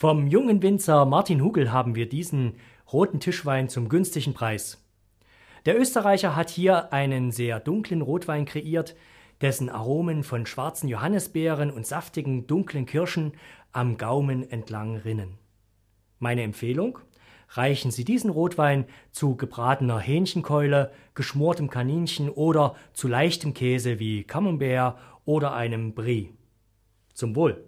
Vom jungen Winzer Martin Hugel haben wir diesen roten Tischwein zum günstigen Preis. Der Österreicher hat hier einen sehr dunklen Rotwein kreiert, dessen Aromen von schwarzen Johannisbeeren und saftigen dunklen Kirschen am Gaumen entlang rinnen. Meine Empfehlung? Reichen Sie diesen Rotwein zu gebratener Hähnchenkeule, geschmortem Kaninchen oder zu leichtem Käse wie Camembert oder einem Brie. Zum Wohl!